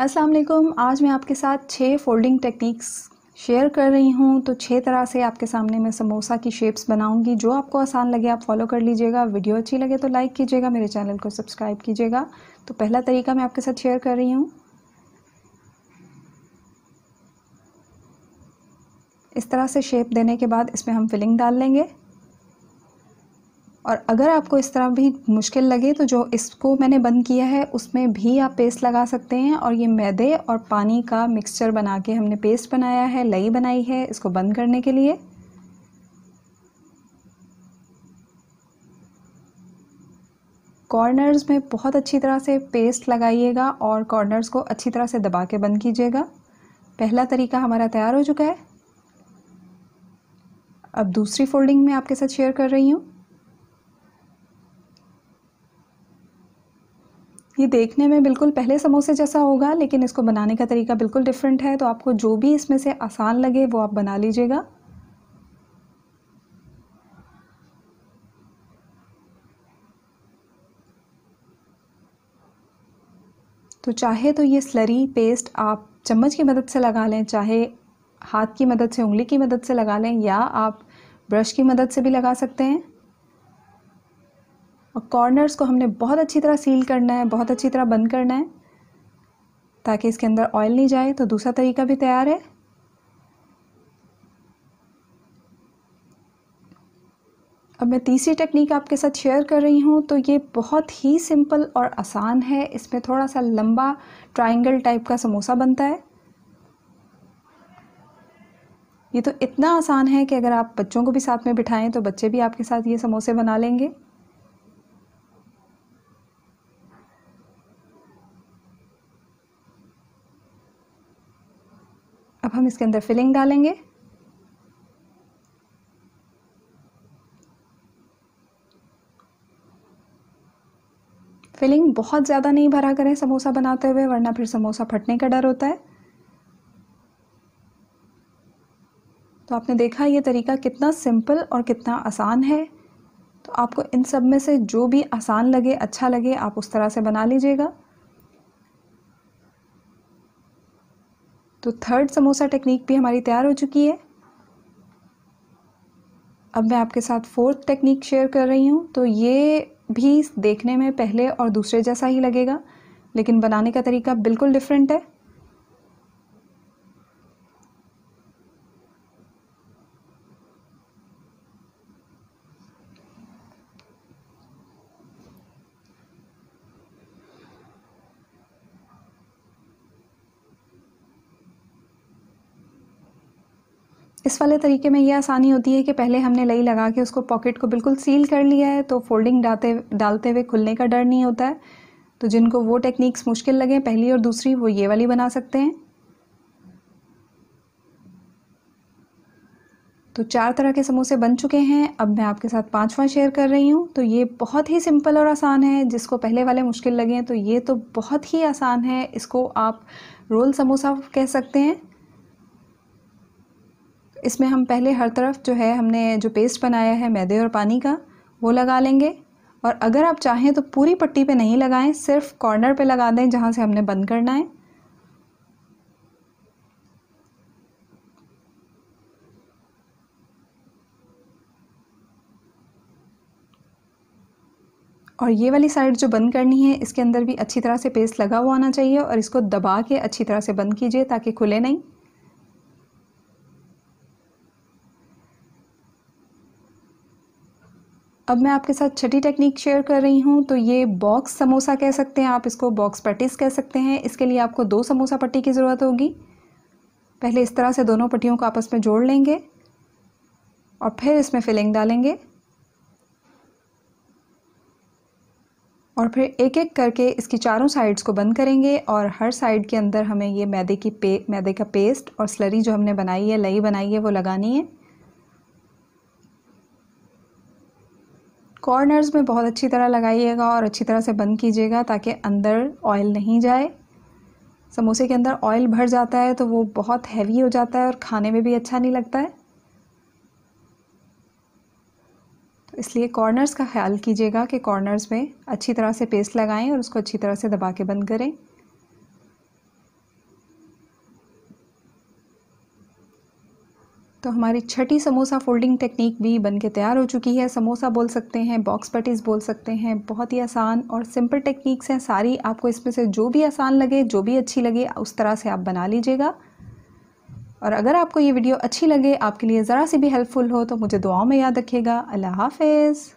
अस्सलाम वालेकुम आज मैं आपके साथ छः फोल्डिंग टेक्निक्स शेयर कर रही हूँ तो छः तरह से आपके सामने मैं समोसा की शेप्स बनाऊँगी जो आपको आसान लगे आप फॉलो कर लीजिएगा वीडियो अच्छी लगे तो लाइक कीजिएगा मेरे चैनल को सब्सक्राइब कीजिएगा तो पहला तरीका मैं आपके साथ शेयर कर रही हूँ इस तरह से शेप देने के बाद इसमें हम फिलिंग डाल लेंगे और अगर आपको इस तरह भी मुश्किल लगे तो जो इसको मैंने बंद किया है उसमें भी आप पेस्ट लगा सकते हैं और ये मैदे और पानी का मिक्सचर बना के हमने पेस्ट बनाया है लई बनाई है इसको बंद करने के लिए कॉर्नर्स में बहुत अच्छी तरह से पेस्ट लगाइएगा और कॉर्नर्स को अच्छी तरह से दबा के बंद कीजिएगा पहला तरीका हमारा तैयार हो चुका है अब दूसरी फोल्डिंग में आपके साथ शेयर कर रही हूँ ये देखने में बिल्कुल पहले समोसे जैसा होगा लेकिन इसको बनाने का तरीका बिल्कुल डिफरेंट है तो आपको जो भी इसमें से आसान लगे वो आप बना लीजिएगा तो चाहे तो ये स्लरी पेस्ट आप चम्मच की मदद से लगा लें चाहे हाथ की मदद से उंगली की मदद से लगा लें या आप ब्रश की मदद से भी लगा सकते हैं और कॉर्नर्स को हमने बहुत अच्छी तरह सील करना है बहुत अच्छी तरह बंद करना है ताकि इसके अंदर ऑयल नहीं जाए तो दूसरा तरीका भी तैयार है अब मैं तीसरी टेक्निक आपके साथ शेयर कर रही हूँ तो ये बहुत ही सिंपल और आसान है इसमें थोड़ा सा लंबा ट्राइंगल टाइप का समोसा बनता है ये तो इतना आसान है कि अगर आप बच्चों को भी साथ में बिठाएं तो बच्चे भी आपके साथ ये समोसे बना लेंगे अब हम इसके अंदर फिलिंग डालेंगे फिलिंग बहुत ज़्यादा नहीं भरा करें समोसा बनाते हुए वरना फिर समोसा फटने का डर होता है तो आपने देखा ये तरीका कितना सिंपल और कितना आसान है तो आपको इन सब में से जो भी आसान लगे अच्छा लगे आप उस तरह से बना लीजिएगा तो थर्ड समोसा टेक्निक भी हमारी तैयार हो चुकी है अब मैं आपके साथ फोर्थ टेक्निक शेयर कर रही हूँ तो ये भी देखने में पहले और दूसरे जैसा ही लगेगा लेकिन बनाने का तरीका बिल्कुल डिफरेंट है इस वाले तरीके में ये आसानी होती है कि पहले हमने लई लगा के उसको पॉकेट को बिल्कुल सील कर लिया है तो फोल्डिंग डालते डालते हुए खुलने का डर नहीं होता है तो जिनको वो टेक्निक्स मुश्किल लगे पहली और दूसरी वो ये वाली बना सकते हैं तो चार तरह के समोसे बन चुके हैं अब मैं आपके साथ पांचवा शेयर कर रही हूँ तो ये बहुत ही सिंपल और आसान है जिसको पहले वाले मुश्किल लगे हैं तो ये तो बहुत ही आसान है इसको आप रोल समोसा कह सकते हैं इसमें हम पहले हर तरफ जो है हमने जो पेस्ट बनाया है मैदे और पानी का वो लगा लेंगे और अगर आप चाहें तो पूरी पट्टी पे नहीं लगाएं सिर्फ कॉर्नर पे लगा दें जहाँ से हमने बंद करना है और ये वाली साइड जो बंद करनी है इसके अंदर भी अच्छी तरह से पेस्ट लगा हुआ आना चाहिए और इसको दबा के अच्छी तरह से बंद कीजिए ताकि खुले नहीं अब मैं आपके साथ छठी टेक्निक शेयर कर रही हूँ तो ये बॉक्स समोसा कह सकते हैं आप इसको बॉक्स पट्टीस कह सकते हैं इसके लिए आपको दो समोसा पट्टी की ज़रूरत होगी पहले इस तरह से दोनों पट्टियों को आपस में जोड़ लेंगे और फिर इसमें फिलिंग डालेंगे और फिर एक एक करके इसकी चारों साइड्स को बंद करेंगे और हर साइड के अंदर हमें ये मैदे की पे मैदे का पेस्ट और स्लरी जो हमने बनाई है लई बनाई है वो लगानी है कॉर्नर्स में बहुत अच्छी तरह लगाइएगा और अच्छी तरह से बंद कीजिएगा ताकि अंदर ऑयल नहीं जाए समोसे के अंदर ऑयल भर जाता है तो वो बहुत हैवी हो जाता है और खाने में भी अच्छा नहीं लगता है तो इसलिए कॉर्नर्स का ख्याल कीजिएगा कि कॉर्नर्स में अच्छी तरह से पेस्ट लगाएं और उसको अच्छी तरह से दबा के बंद करें तो हमारी छठी समोसा फोल्डिंग टेक्निक भी बन के तैयार हो चुकी है समोसा बोल सकते हैं बॉक्स पटीज बोल सकते हैं बहुत ही आसान और सिंपल टेक्निक्स हैं सारी आपको इसमें से जो भी आसान लगे जो भी अच्छी लगे उस तरह से आप बना लीजिएगा और अगर आपको ये वीडियो अच्छी लगे आपके लिए ज़रा सी भी हेल्पफुल हो तो मुझे दुआओं में याद रखिएगा अल्लाह हाफिज़